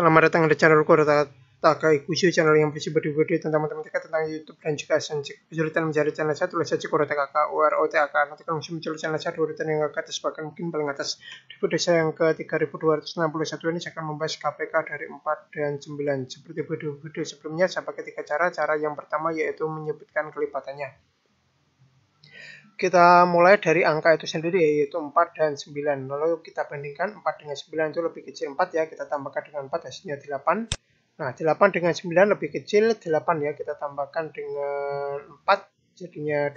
Selamat datang di channel Kuro Taka Ikusio, channel yang berisi video-video tentang teman matematika, tentang YouTube, dan juga sains. Kesulitan mencari channel saya, tulis saja Kuro Taka, UROTAK. Nanti kalau muncul channel saya, urutan yang agak atas, bahkan mungkin paling atas. Di video saya yang ke 3261 ini, saya akan membahas KPK dari 4 dan 9. Seperti video-video sebelumnya, saya pakai tiga cara. Cara yang pertama yaitu menyebutkan kelipatannya kita mulai dari angka itu sendiri yaitu 4 dan 9 lalu kita bandingkan 4 dengan 9 itu lebih kecil 4 ya kita tambahkan dengan 4 hasilnya 8 nah 8 dengan 9 lebih kecil 8 ya kita tambahkan dengan 4 jadinya 12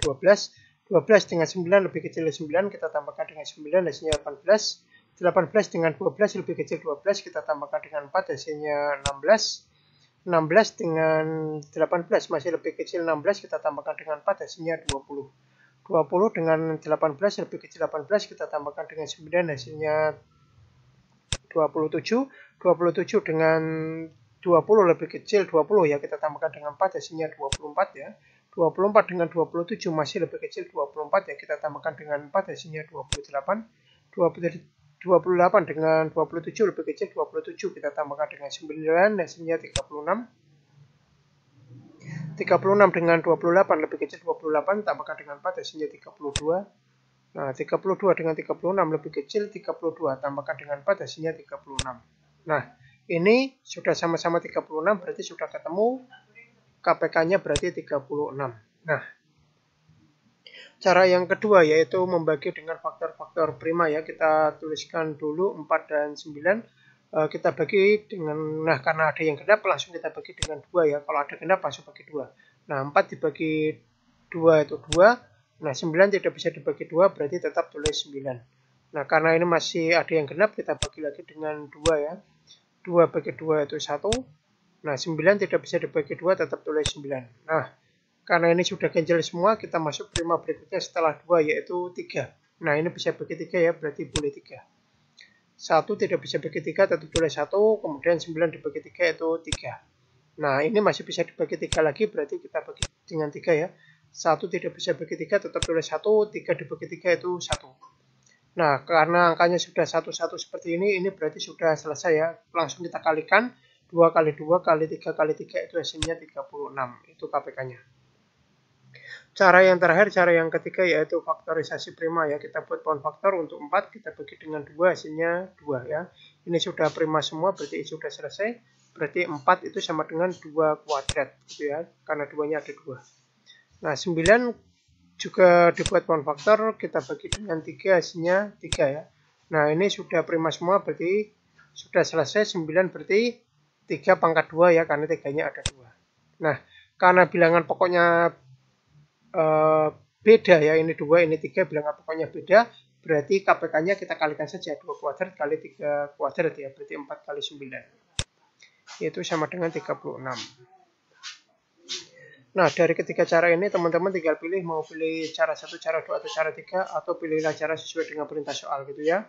12 dengan 9 lebih kecil 9 kita tambahkan dengan 9 hasilnya 18 18 dengan 12 lebih kecil 12 kita tambahkan dengan 4 hasilnya 16 16 dengan 18 masih lebih kecil 16 kita tambahkan dengan 4 hasilnya 20 20 dengan 18 lebih kecil 18 kita tambahkan dengan 9 hasilnya 27 27 dengan 20 lebih kecil 20 ya kita tambahkan dengan 4 hasilnya 24 ya 24 dengan 27 masih lebih kecil 24 ya kita tambahkan dengan 4 hasilnya 28 28 dengan 27 lebih kecil 27 kita tambahkan dengan 9 hasilnya 36 36 dengan 28 lebih kecil 28 tambahkan dengan 4 hasilnya 32 nah 32 dengan 36 lebih kecil 32 tambahkan dengan 4 hasilnya 36 nah ini sudah sama-sama 36 berarti sudah ketemu KPK-nya berarti 36 nah cara yang kedua yaitu membagi dengan faktor-faktor prima ya kita tuliskan dulu 4 dan 9 Eh, kita bagi dengan nah karena ada yang genap langsung kita bagi dengan dua ya kalau ada genap langsung bagi dua nah 4 dibagi dua itu dua nah 9 tidak bisa dibagi dua berarti tetap tulis 9 nah karena ini masih ada yang genap kita bagi lagi dengan dua ya dua bagi dua itu satu nah 9 tidak bisa dibagi dua tetap tulis 9 nah karena ini sudah ganjil semua kita masuk prima berikutnya setelah dua yaitu tiga nah ini bisa bagi tiga ya berarti boleh tiga 1 tidak bisa bagi 3 tetap tulis 1 kemudian 9 dibagi 3 itu 3 nah ini masih bisa dibagi 3 lagi berarti kita bagi dengan 3 ya 1 tidak bisa bagi 3 tetap tulis 1 3 dibagi 3 itu 1 nah karena angkanya sudah 1 1 seperti ini ini berarti sudah selesai ya langsung kita kalikan 2 kali 2 kali 3 kali 3 itu hasilnya 36 itu KPK nya Cara yang terakhir, cara yang ketiga yaitu faktorisasi prima ya. Kita buat pohon faktor untuk 4, kita bagi dengan 2, hasilnya 2 ya. Ini sudah prima semua, berarti sudah selesai. Berarti 4 itu sama dengan 2 kuadrat gitu ya, karena duanya ada 2. Nah, 9 juga dibuat pohon faktor, kita bagi dengan 3, hasilnya 3 ya. Nah, ini sudah prima semua, berarti sudah selesai. 9 berarti 3 pangkat 2 ya, karena 3-nya ada 2. Nah, karena bilangan pokoknya Eh, beda ya ini dua ini tiga bilang apa pokoknya beda berarti KPK-nya kita kalikan saja dua kuadrat kali tiga kuadrat ya berarti empat kali sembilan yaitu sama dengan tiga puluh enam. nah dari ketiga cara ini teman-teman tinggal pilih mau pilih cara satu cara dua atau cara tiga atau pilihlah cara sesuai dengan perintah soal gitu ya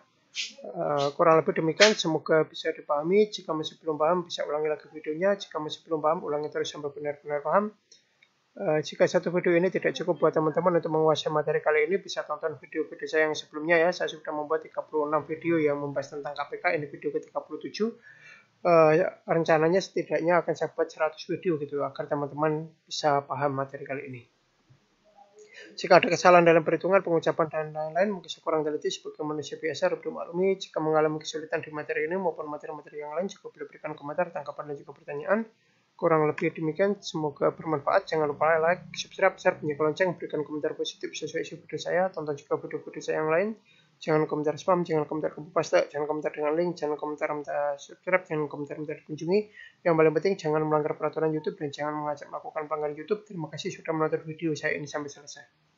eh, kurang lebih demikian semoga bisa dipahami jika masih belum paham bisa ulangi lagi videonya jika masih belum paham ulangi terus sampai benar-benar paham Eh, jika satu video ini tidak cukup buat teman-teman untuk menguasai materi kali ini, bisa tonton video-video saya yang sebelumnya ya. Saya sudah membuat 36 video yang membahas tentang KPK, ini video ke-37. Uh, eh, ya, rencananya setidaknya akan saya buat 100 video gitu, agar teman-teman bisa paham materi kali ini. Jika ada kesalahan dalam perhitungan, pengucapan, dan lain-lain, mungkin saya kurang teliti sebagai manusia biasa, rupiah maklumi. Jika mengalami kesulitan di materi ini maupun materi-materi yang lain, cukup diberikan berikan komentar, tangkapan, dan juga pertanyaan. Kurang lebih demikian, semoga bermanfaat. Jangan lupa like, subscribe, share, bunyikan lonceng, berikan komentar positif sesuai isi video saya, tonton juga video-video saya yang lain. Jangan komentar spam, jangan komentar kumpul pasta, jangan komentar dengan link, jangan komentar minta subscribe, jangan komentar minta dikunjungi. Yang paling penting, jangan melanggar peraturan YouTube dan jangan mengajak melakukan pelanggaran YouTube. Terima kasih sudah menonton video saya ini sampai selesai.